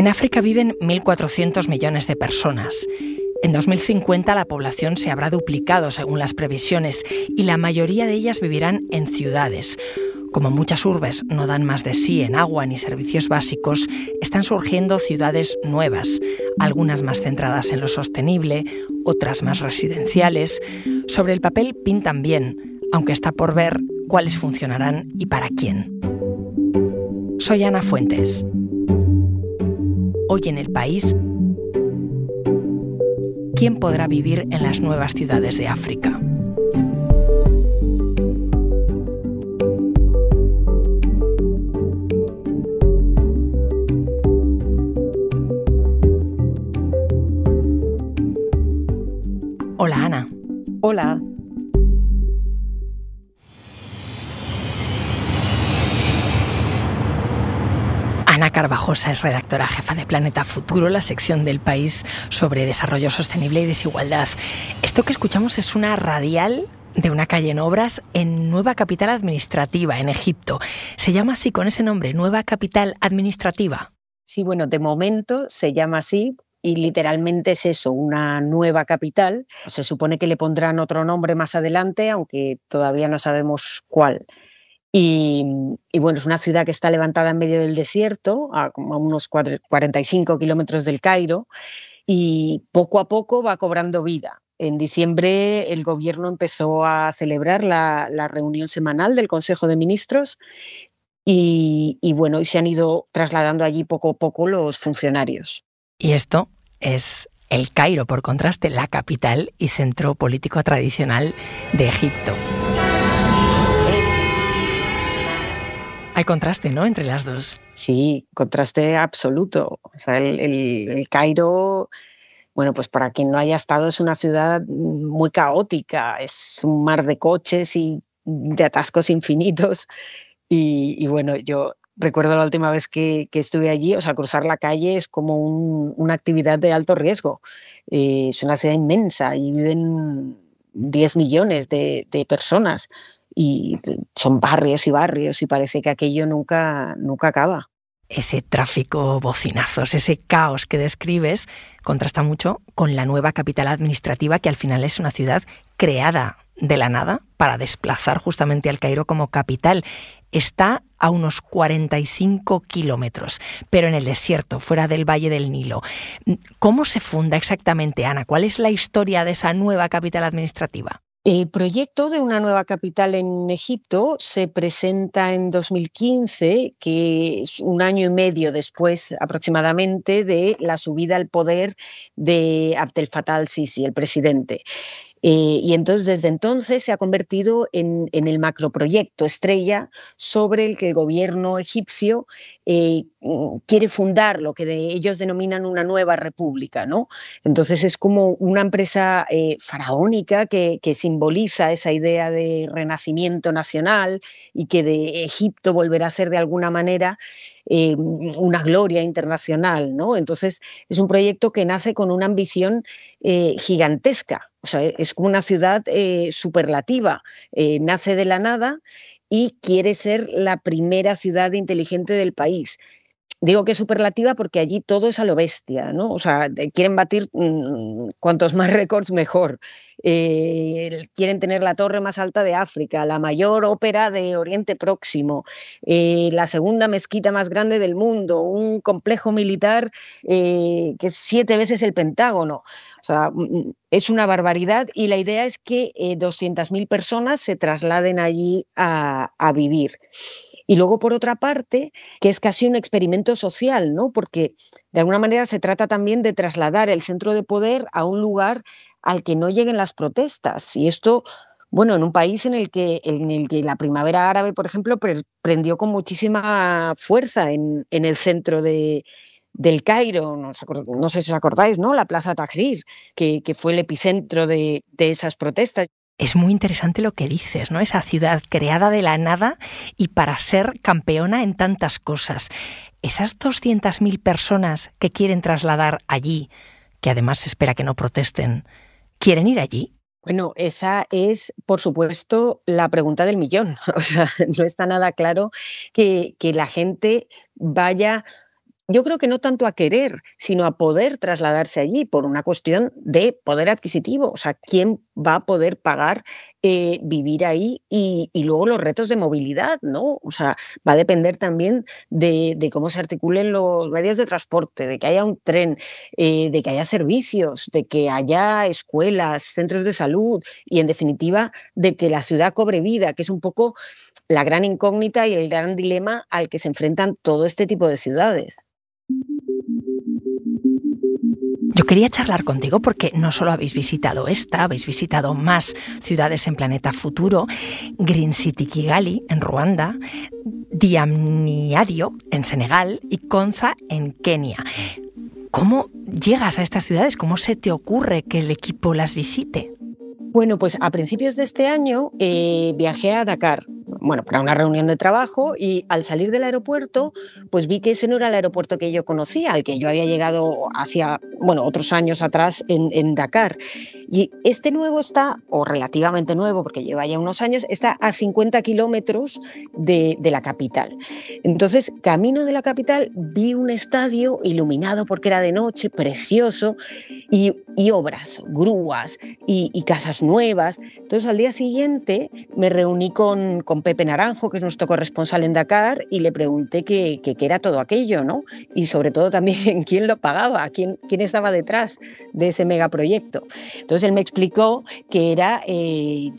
En África viven 1.400 millones de personas. En 2050 la población se habrá duplicado según las previsiones y la mayoría de ellas vivirán en ciudades. Como muchas urbes no dan más de sí en agua ni servicios básicos, están surgiendo ciudades nuevas, algunas más centradas en lo sostenible, otras más residenciales. Sobre el papel pintan bien, aunque está por ver cuáles funcionarán y para quién. Soy Ana Fuentes hoy en el país, ¿quién podrá vivir en las nuevas ciudades de África? Hola Ana. Hola. Carvajosa es redactora jefa de Planeta Futuro, la sección del país sobre desarrollo sostenible y desigualdad. Esto que escuchamos es una radial de una calle en obras en Nueva Capital Administrativa, en Egipto. Se llama así con ese nombre, Nueva Capital Administrativa. Sí, bueno, de momento se llama así y literalmente es eso, una nueva capital. Se supone que le pondrán otro nombre más adelante, aunque todavía no sabemos cuál. Y, bueno, es una ciudad que está levantada en medio del desierto, a, unos 45 kilómetros del Cairo, y poco a poco va cobrando vida. En diciembre el gobierno empezó a celebrar la, reunión semanal del Consejo de Ministros y, y bueno, y se han ido trasladando allí poco a poco los funcionarios. Y esto es el Cairo, por contraste, la capital y centro político tradicional de Egipto. contraste, ¿no? Entre las dos. Sí, contraste absoluto. O sea, el, Cairo bueno, pues para quien no haya estado, es una ciudad muy caótica, es un mar de coches y de atascos infinitos. Y, bueno, yo recuerdo la última vez que, estuve allí, o sea, cruzar la calle es como una actividad de alto riesgo. Eh, es una ciudad inmensa y viven 10 millones de personas y son barrios y barrios y parece que aquello nunca, nunca acaba. Ese tráfico, bocinazos, ese caos que describes contrasta mucho con la nueva capital administrativa que al final es una ciudad creada de la nada para desplazar justamente al Cairo como capital. Está a unos 45 kilómetros, pero en el desierto, fuera del Valle del Nilo. ¿Cómo se funda exactamente, Ana? ¿Cuál es la historia de esa nueva capital administrativa? El proyecto de una nueva capital en Egipto se presenta en 2015, que es un año y medio después aproximadamente de la subida al poder de Abdel Fattah al-Sisi, el presidente. Eh, y entonces, desde entonces, se ha convertido en, el macroproyecto estrella sobre el que el gobierno egipcio eh, mm, quiere fundar lo que ellos denominan una nueva república. ¿no? Entonces, es como una empresa eh, faraónica que, que, simboliza esa idea de renacimiento nacional y que de Egipto volverá a ser de alguna manera eh, una gloria internacional, ¿no? Entonces es un proyecto que nace con una ambición eh, gigantesca, e, es como una ciudad eh, superlativa, nace de la nada y quiere ser la primera ciudad inteligente del país. Digo que es superlativa porque allí todo es a lo bestia, ¿no? O sea, quieren batir mm, cuantos más récords mejor. Eh, quieren tener la torre más alta de África, la mayor ópera de Oriente Próximo, eh, la segunda mezquita más grande del mundo, un complejo militar eh, que es siete veces el Pentágono. O sea, mm, mm, es una barbaridad y la idea es que 200.000 personas se trasladen allí a, a vivir. Y luego, por otra parte, que es casi un experimento social, ¿no? Porque de alguna manera se trata también de trasladar el centro de poder a un lugar al que no lleguen las protestas. Y esto, bueno, en un país en el que, en el que la primavera árabe, por ejemplo, prendió con muchísima fuerza en, el centro de, del Cairo, no, sé si os acordáis, ¿no? La Plaza Tahrir, que, fue el epicentro de, de esas protestas es muy interesante lo que dices, ¿no? Esa ciudad creada de la nada y para ser campeona en tantas cosas. Esas 200.000 personas que quieren trasladar allí, que además se espera que no protesten, ¿quieren ir allí? Bueno, esa es, por supuesto, la pregunta del millón. O sea, no está nada claro que, que la gente vaya yo creo que no tanto a querer, sino a poder trasladarse allí por una cuestión de poder adquisitivo. O sea, ¿quién va a poder pagar eh, vivir ahí? Y, luego los retos de movilidad, ¿no? O sea, va a depender también de, cómo se articulen los medios de transporte, de que haya un tren, eh, de que haya servicios, de que haya escuelas, centros de salud y, en definitiva, de que la ciudad cobre vida, que es un poco la gran incógnita y el gran dilema al que se enfrentan todo este tipo de ciudades. Yo quería charlar contigo porque no solo habéis visitado esta, habéis visitado más ciudades en Planeta Futuro, Green City Kigali en Ruanda, Diamniadio en Senegal y Konza en Kenia. ¿Cómo llegas a estas ciudades? ¿Cómo se te ocurre que el equipo las visite? Bueno, pues a principios de este año eh, viajé a Dakar, bueno, para una reunión de trabajo y al salir del aeropuerto, pues vi que ese no era el aeropuerto que yo conocía, al que yo había llegado hacia bueno, otros años atrás en, Dakar. Y este nuevo está, o relativamente nuevo, porque lleva ya unos años, está a 50 kilómetros de, la capital. Entonces, camino de la capital, vi un estadio iluminado porque era de noche, precioso, y, obras, grúas y, casas nuevas. Entonces, al día siguiente me reuní con, con Pepe Naranjo, que es nuestro corresponsal en Dakar, y le pregunté qué que, era todo aquello, ¿no? Y sobre todo también quién lo pagaba, quién, quién estaba detrás de ese megaproyecto. Entonces, él me explicó que era eh,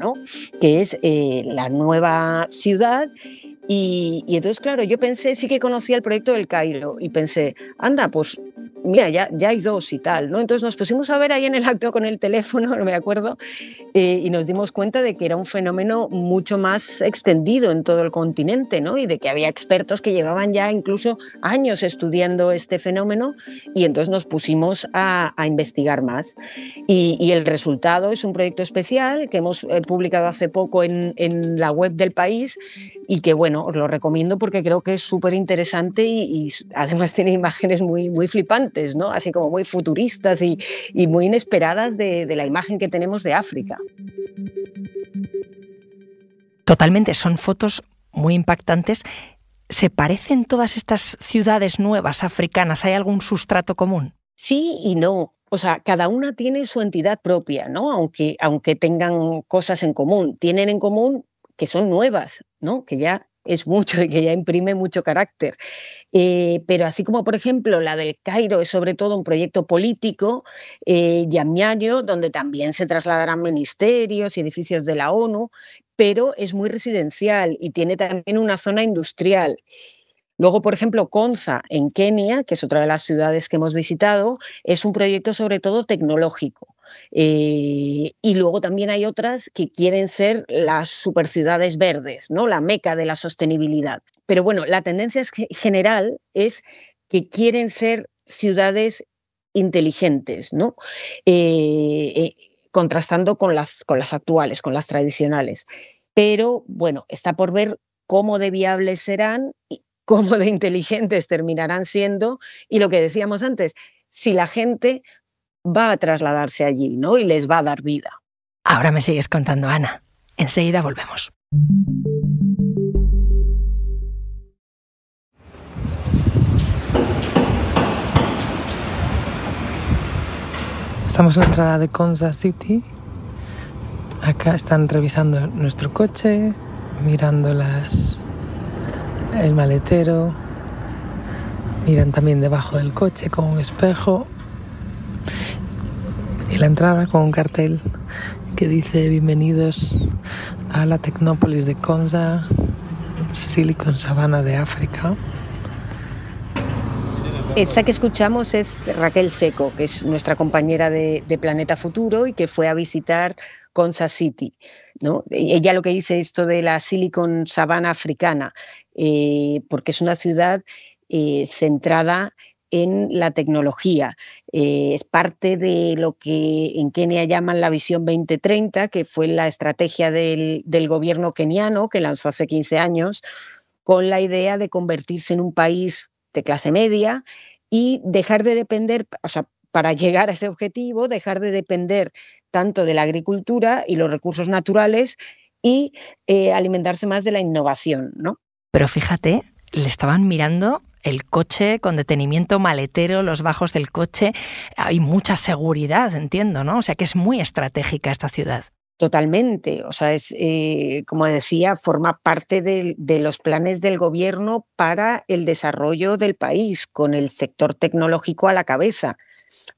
¿no? que es eh, la nueva ciudad y, entonces, claro, yo pensé, sí que conocía el proyecto del Cairo y pensé, anda, pues mira, ya, ya hay dos y tal, ¿no? Entonces nos pusimos a ver ahí en el acto con el teléfono, no me acuerdo, eh, y nos dimos cuenta de que era un fenómeno mucho más extendido en todo el continente, ¿no? Y de que había expertos que llevaban ya incluso años estudiando este fenómeno, y entonces nos pusimos a, investigar más. Y, el resultado es un proyecto especial que hemos eh, publicado hace poco en, en la web del país, y que bueno, os lo recomiendo porque creo que es súper interesante y, además tiene imágenes muy, muy flipantes, ¿no? así como muy futuristas y, muy inesperadas de, la imagen que tenemos de África. Totalmente, son fotos muy impactantes. ¿Se parecen todas estas ciudades nuevas africanas? ¿Hay algún sustrato común? Sí y no. O sea, cada una tiene su entidad propia, ¿no? Aunque, aunque tengan cosas en común. Tienen en común que son nuevas, ¿no? que ya es mucho y que ya imprime mucho carácter. Eh, pero así como, por ejemplo, la del Cairo es sobre todo un proyecto político, eh, donde también se trasladarán ministerios y edificios de la ONU, pero es muy residencial y tiene también una zona industrial. Luego, por ejemplo, Consa en Kenia, que es otra de las ciudades que hemos visitado, es un proyecto sobre todo tecnológico. Eh, y luego también hay otras que quieren ser las superciudades verdes, ¿no? la meca de la sostenibilidad. Pero bueno, la tendencia general es que quieren ser ciudades inteligentes, ¿no? Eh, eh, contrastando con las, con las actuales, con las tradicionales. Pero bueno, está por ver cómo de viables serán cómo de inteligentes terminarán siendo. Y lo que decíamos antes, si la gente va a trasladarse allí, ¿no? Y les va a dar vida. Ahora me sigues contando, Ana. Enseguida volvemos. Estamos en la entrada de Kansas City. Acá están revisando nuestro coche, mirando las el maletero, miran también debajo del coche con un espejo y la entrada con un cartel que dice bienvenidos a la Tecnópolis de Conza, Silicon Savannah de África. Esta que escuchamos es Raquel Seco, que es nuestra compañera de, Planeta Futuro y que fue a visitar Consa City. ¿no? Ella lo que dice esto de la Silicon Sabana africana, eh, porque es una ciudad eh, centrada en la tecnología. Eh, es parte de lo que en Kenia llaman la visión 2030, que fue la estrategia del, del gobierno keniano que lanzó hace 15 años con la idea de convertirse en un país de clase media y dejar de depender, o sea, para llegar a ese objetivo, dejar de depender tanto de la agricultura y los recursos naturales y eh, alimentarse más de la innovación, ¿no? Pero fíjate, le estaban mirando el coche con detenimiento maletero, los bajos del coche, hay mucha seguridad, entiendo, ¿no? O sea que es muy estratégica esta ciudad. Totalmente, o sea, es, eh, como decía, forma parte de, los planes del gobierno para el desarrollo del país, con el sector tecnológico a la cabeza.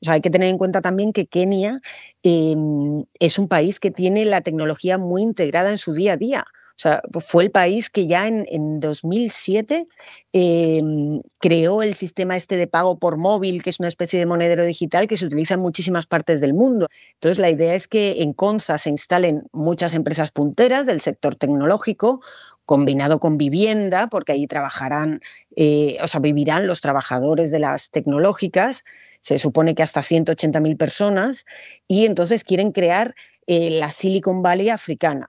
O sea, hay que tener en cuenta también que Kenia em, es un país que tiene la tecnología muy integrada en su día a día fue el país que ya en, 2007 em, creó el sistema este de pago por móvil, que es una especie de monedero digital que se utiliza en muchísimas partes del mundo. Entonces, la idea es que en Consa se instalen muchas empresas punteras del sector tecnológico, combinado con vivienda, porque ahí trabajarán, eh, o sea, vivirán los trabajadores de las tecnológicas, se supone que hasta 180.000 personas, y entonces quieren crear eh, la Silicon Valley africana.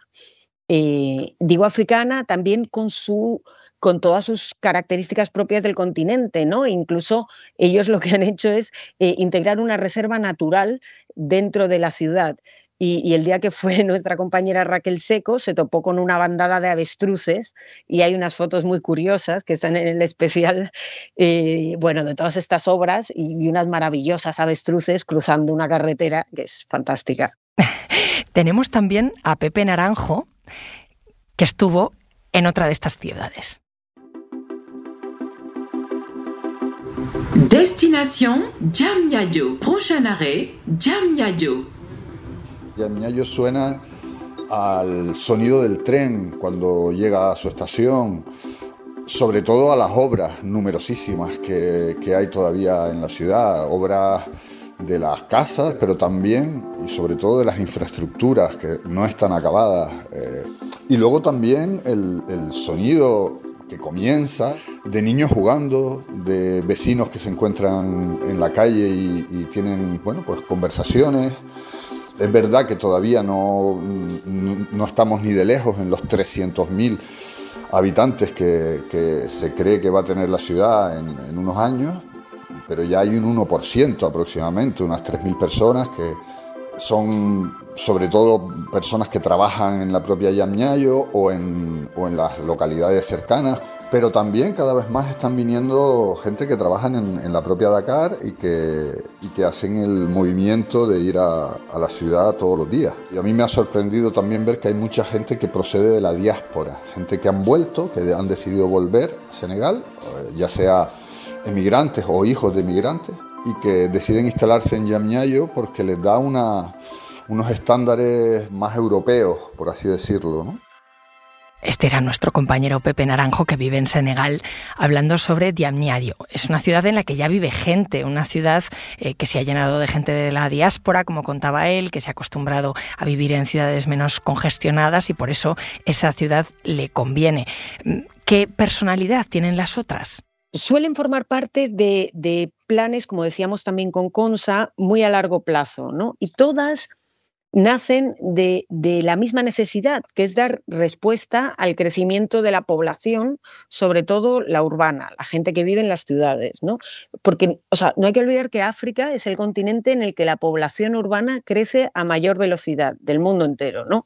Eh, digo africana, también con su con todas sus características propias del continente, ¿no? Incluso ellos lo que han hecho es eh, integrar una reserva natural dentro de la ciudad. Y, el día que fue nuestra compañera Raquel Seco, se topó con una bandada de avestruces y hay unas fotos muy curiosas que están en el especial, eh, bueno, de todas estas obras y, y unas maravillosas avestruces cruzando una carretera que es fantástica. Tenemos también a Pepe Naranjo, que estuvo en otra de estas ciudades. Destinación Jamyayo. Prochain arrêt, Jamyayo. suena al sonido del tren cuando llega a su estación, sobre todo a las obras numerosísimas que, que hay todavía en la ciudad, obras de las casas, pero también y sobre todo de las infraestructuras que no están acabadas. Eh, y luego también el, sonido que comienza, de niños jugando, de vecinos que se encuentran en la calle y, tienen bueno, pues conversaciones. Es verdad que todavía no, no, estamos ni de lejos en los 300.000 habitantes que, se cree que va a tener la ciudad en unos años, pero ya hay un 1% aproximadamente, unas 3.000 personas que son sobre todo personas que trabajan en la propia Yamñayo o en, o en las localidades cercanas, pero también cada vez más están viniendo gente que trabajan en, en la propia Dakar y que, y que hacen el movimiento de ir a, a, la ciudad todos los días. Y a mí me ha sorprendido también ver que hay mucha gente que procede de la diáspora, gente que han vuelto, que han decidido volver a Senegal, eh, ya sea emigrantes o hijos de emigrantes y que deciden instalarse en Diamniadio... porque les da una, unos estándares más europeos, por así decirlo. Este era nuestro compañero Pepe Naranjo que vive en Senegal hablando sobre Diamniadio. Es una ciudad en la que ya vive gente, una ciudad eh, que se ha llenado de gente de la diáspora, como contaba él, que se ha acostumbrado a vivir en ciudades menos congestionadas y por eso esa ciudad le conviene. Mm, ¿Qué personalidad tienen las otras? suelen formar parte de, planes, como decíamos también con CONSA, muy a largo plazo, ¿no? Y todas nacen de, de, la misma necesidad, que es dar respuesta al crecimiento de la población, sobre todo la urbana, la gente que vive en las ciudades, ¿no? Porque, o sea, no hay que olvidar que África es el continente en el que la población urbana crece a mayor velocidad del mundo entero, ¿no?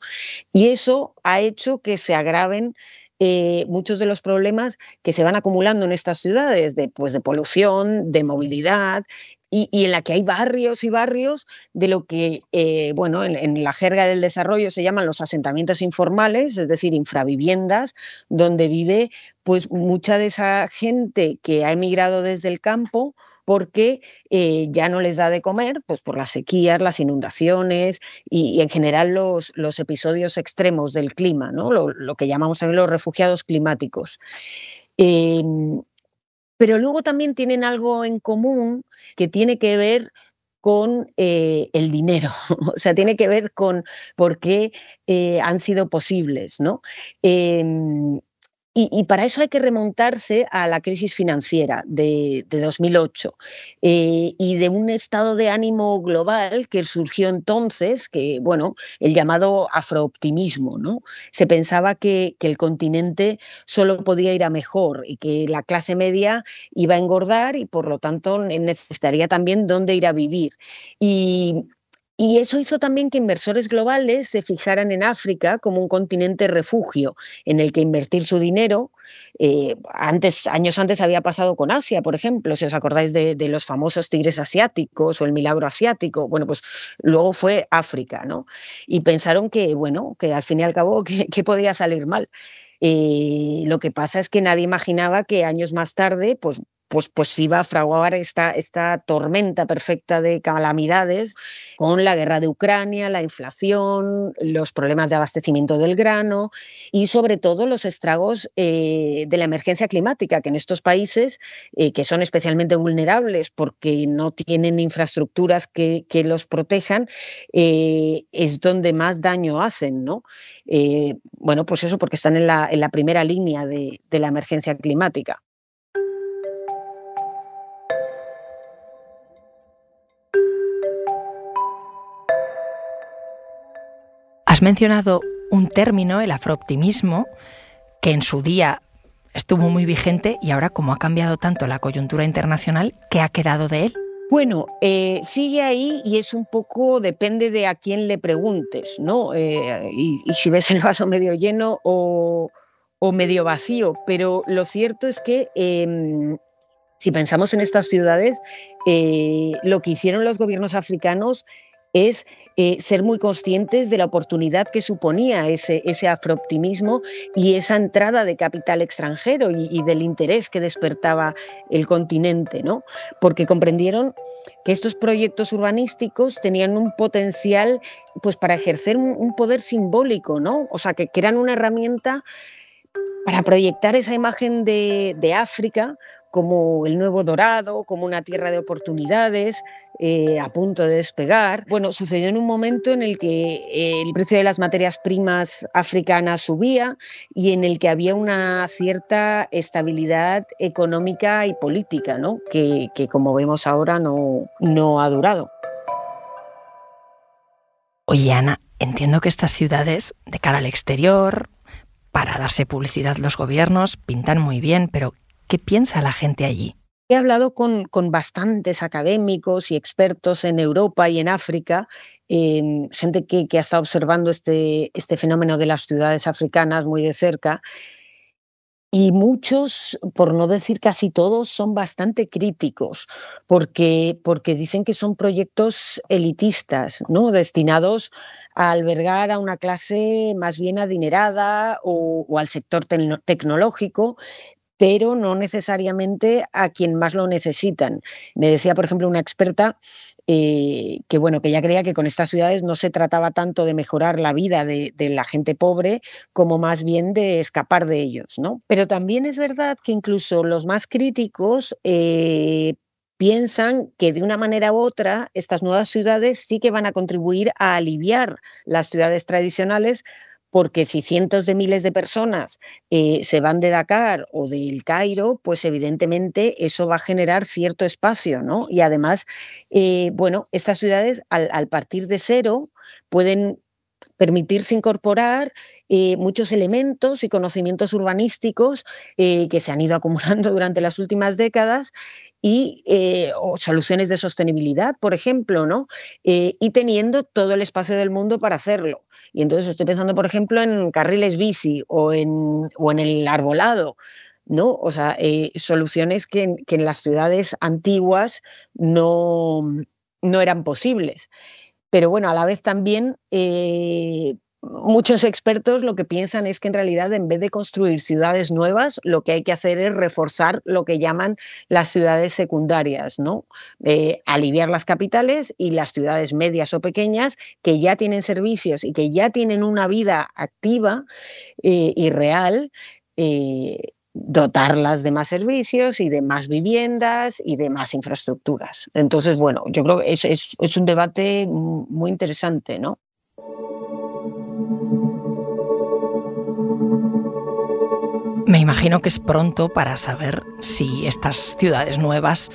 Y eso ha hecho que se agraven eh, muchos de los problemas que se van acumulando en estas ciudades, de, pues, de polución, de movilidad, y, en la que hay barrios y barrios de lo que, eh, bueno, en, en, la jerga del desarrollo se llaman los asentamientos informales, es decir, infraviviendas, donde vive pues mucha de esa gente que ha emigrado desde el campo porque eh, ya no les da de comer, pues por las sequías, las inundaciones y, en general los, episodios extremos del clima, ¿no? lo, que llamamos también los refugiados climáticos. Em, pero luego también tienen algo en común que tiene que ver con eh, el dinero, o sea, tiene que ver con por qué eh, han sido posibles, ¿no? Em, y, para eso hay que remontarse a la crisis financiera de, 2008 eh, y de un estado de ánimo global que surgió entonces, que, bueno, el llamado afrooptimismo, ¿no? Se pensaba que, el continente solo podía ir a mejor y que la clase media iba a engordar y, por lo tanto, necesitaría también dónde ir a vivir. Y, y eso hizo también que inversores globales se fijaran en África como un continente refugio en el que invertir su dinero. Eh, antes, años antes había pasado con Asia, por ejemplo, si os acordáis de, los famosos tigres asiáticos o el milagro asiático. Bueno, pues luego fue África, ¿no? Y pensaron que, bueno, que al fin y al cabo, ¿qué podía salir mal? Eh, lo que pasa es que nadie imaginaba que años más tarde, pues pues, pues iba a fraguar esta, esta tormenta perfecta de calamidades con la guerra de Ucrania, la inflación, los problemas de abastecimiento del grano y sobre todo los estragos eh, de la emergencia climática, que en estos países, eh, que son especialmente vulnerables porque no tienen infraestructuras que, los protejan, eh, es donde más daño hacen. ¿no? bueno, pues eso porque están en la, en la primera línea de la emergencia climática. mencionado un término, el afrooptimismo, que en su día estuvo muy vigente y ahora como ha cambiado tanto la coyuntura internacional, ¿qué ha quedado de él? Bueno, eh, sigue ahí y es un poco, depende de a quién le preguntes, ¿no? Eh, y, si ves el vaso medio lleno o, medio vacío, pero lo cierto es que em, si pensamos en estas ciudades, eh, lo que hicieron los gobiernos africanos es eh, ser muy conscientes de la oportunidad que suponía ese, ese afrooptimismo y esa entrada de capital extranjero y, del interés que despertaba el continente, ¿no? Porque comprendieron que estos proyectos urbanísticos tenían un potencial pues, para ejercer un, poder simbólico, ¿no? O sea, que, que eran una herramienta para proyectar esa imagen de, de África como el nuevo dorado, como una tierra de oportunidades, eh, a punto de despegar. Bueno, sucedió en un momento en el que el precio de las materias primas africanas subía y en el que había una cierta estabilidad económica y política, ¿no? que, como vemos ahora no, no ha durado. Oye, Ana, entiendo que estas ciudades, de cara al exterior, para darse publicidad los gobiernos, pintan muy bien, pero ¿Qué piensa la gente allí? He hablado con, bastantes académicos y expertos en Europa y en África, gente que, que, ha estado observando este, este fenómeno de las ciudades africanas muy de cerca. Y muchos, por no decir casi todos, son bastante críticos porque, porque dicen que son proyectos elitistas, ¿no? destinados a albergar a una clase más bien adinerada o, al sector tecnológico, pero no necesariamente a quien más lo necesitan. Me decía, por ejemplo, una experta eh, que, bueno, que ya creía que con estas ciudades no se trataba tanto de mejorar la vida de, la gente pobre como más bien de escapar de ellos, ¿no? Pero también es verdad que incluso los más críticos eh, piensan que de una manera u otra estas nuevas ciudades sí que van a contribuir a aliviar las ciudades tradicionales porque si cientos de miles de personas eh, se van de Dakar o del Cairo, pues evidentemente eso va a generar cierto espacio, ¿no? Y además, eh, bueno, estas ciudades al, partir de cero pueden permitirse incorporar eh, muchos elementos y conocimientos urbanísticos que se han ido acumulando durante las últimas décadas y eh, soluciones de sostenibilidad, por ejemplo, ¿no? Eh, y teniendo todo el espacio del mundo para hacerlo. Y entonces estoy pensando, por ejemplo, en carriles bici o en, o en el arbolado. ¿no? O sea, eh, soluciones que en, las ciudades antiguas no, no, eran posibles. Pero bueno, a la vez también Muchos expertos lo que piensan es que en realidad en vez de construir ciudades nuevas, lo que hay que hacer es reforzar lo que llaman las ciudades secundarias, ¿no? Eh, aliviar las capitales y las ciudades medias o pequeñas que ya tienen servicios y que ya tienen una vida activa eh, y real. Eh, dotarlas de más servicios y de más viviendas y de más infraestructuras. Entonces, bueno, yo creo que es, es un debate muy interesante, ¿no? Me imagino que es pronto para saber si estas ciudades nuevas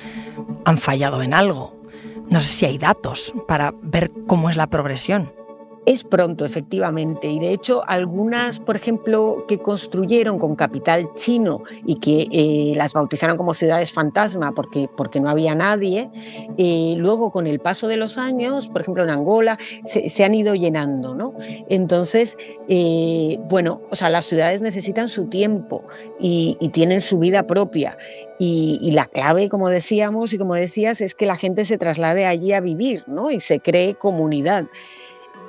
han fallado en algo. No sé si hay datos para ver cómo es la progresión. Es pronto, efectivamente, y de hecho algunas, por ejemplo, que construyeron con capital chino y que eh, las bautizaron como ciudades fantasma porque, porque no había nadie, eh, luego con el paso de los años, por ejemplo en Angola, se, han ido llenando. ¿no? Entonces, eh, bueno, o sea, las ciudades necesitan su tiempo y, tienen su vida propia. Y, la clave, como decíamos y como decías, es que la gente se traslade allí a vivir ¿no? y se cree comunidad.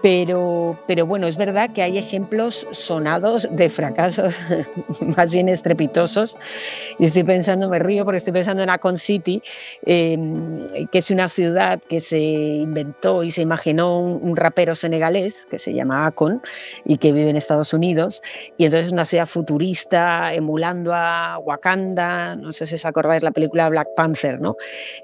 Pero, pero bueno, es verdad que hay ejemplos sonados de fracasos más bien estrepitosos. Y estoy pensando, me río porque estoy pensando en Acon City, em, que es una ciudad que se inventó y se imaginó un, rapero senegalés que se llama Acon y que vive en Estados Unidos. Y entonces es una ciudad futurista, emulando a Wakanda, no sé si os acordáis la película Black Panther, ¿no?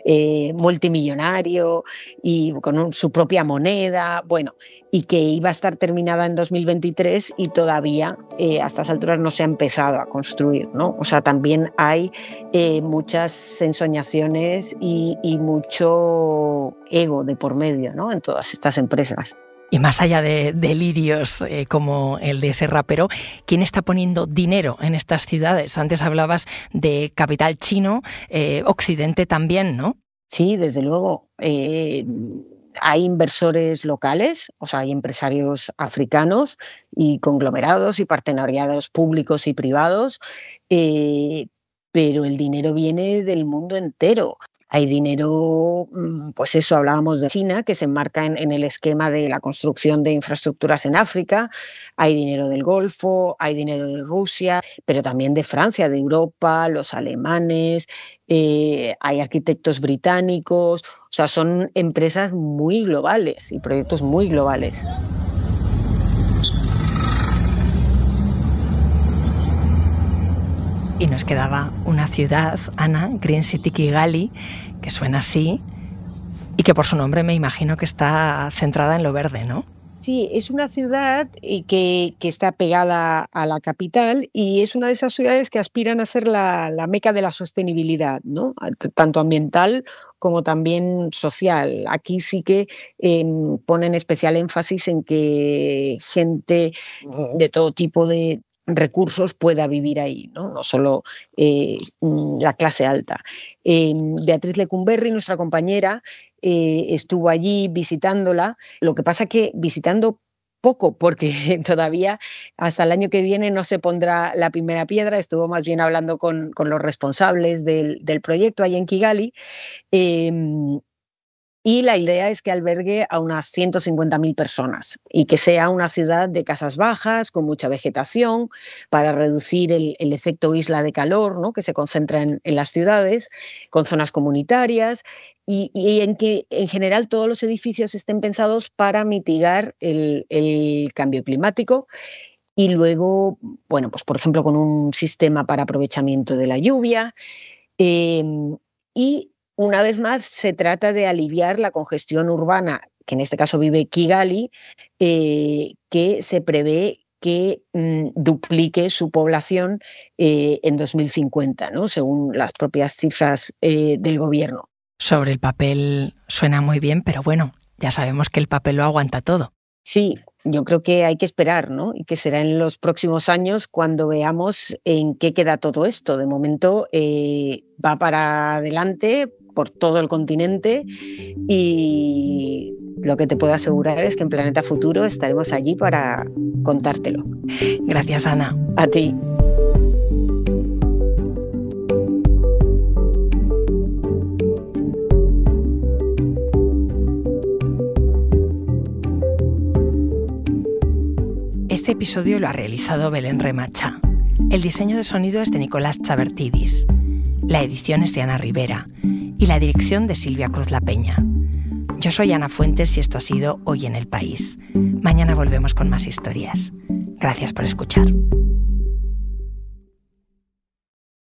Eh, multimillonario y con su propia moneda. Bueno, y que iba a estar terminada en 2023 y todavía eh, a estas alturas no se ha empezado a construir. ¿no? O sea, también hay eh, muchas ensoñaciones y, mucho ego de por medio ¿no? en todas estas empresas. Y más allá de delirios eh, como el de ese rapero, ¿quién está poniendo dinero en estas ciudades? Antes hablabas de capital chino, occidente también, ¿no? Sí, desde luego hay inversores locales, o sea, hay empresarios africanos y conglomerados y partenariados públicos y privados, eh, pero el dinero viene del mundo entero. Hay dinero, mm, pues eso hablábamos de China, que se enmarca en, el esquema de la construcción de infraestructuras en África, hay dinero del Golfo, hay dinero de Rusia, pero también de Francia, de Europa, los alemanes, eh, hay arquitectos británicos, o sea, son empresas muy globales y proyectos muy globales. Y nos quedaba una ciudad, Ana, Green City Kigali, que suena así y que por su nombre me imagino que está centrada en lo verde, ¿no? Sí, es una ciudad que, que, está pegada a la capital y es una de esas ciudades que aspiran a ser la, meca de la sostenibilidad, ¿no? tanto ambiental como también social. Aquí sí que em, ponen especial énfasis en que gente de todo tipo de, recursos pueda vivir ahí, no, solo eh, mm, la clase alta. Em, Beatriz Lecumberri, nuestra compañera, eh, estuvo allí visitándola, lo que pasa que visitando poco, porque todavía hasta el año que viene no se pondrá la primera piedra. Estuvo más bien hablando con, los responsables del, proyecto ahí en Kigali. Em, y la idea es que albergue a unas 150.000 personas y que sea una ciudad de casas bajas, con mucha vegetación, para reducir el, efecto isla de calor que se concentra en, las ciudades, con zonas comunitarias y, en que en general todos los edificios estén pensados para mitigar el, cambio climático y luego, bueno, pues por ejemplo con un sistema para aprovechamiento de la lluvia. Eh, y una vez más, se trata de aliviar la congestión urbana, que en este caso vive Kigali, eh, que se prevé que mm, duplique su población eh, en 2050, ¿no? según las propias cifras eh, del gobierno. Sobre el papel suena muy bien, pero bueno, ya sabemos que el papel lo aguanta todo. Sí, yo creo que hay que esperar, ¿no? Y que será en los próximos años cuando veamos en qué queda todo esto. De momento va para adelante, por todo el continente y lo que te puedo asegurar es que en Planeta Futuro estaremos allí para contártelo. Gracias, Ana. A ti. Este episodio lo ha realizado Belén Remacha. El diseño de sonido es de Nicolás Chavertidis La edición es de Ana Rivera y la dirección de Silvia Cruz La Peña. Yo soy Ana Fuentes y esto ha sido Hoy en el País. Mañana volvemos con más historias. Gracias por escuchar.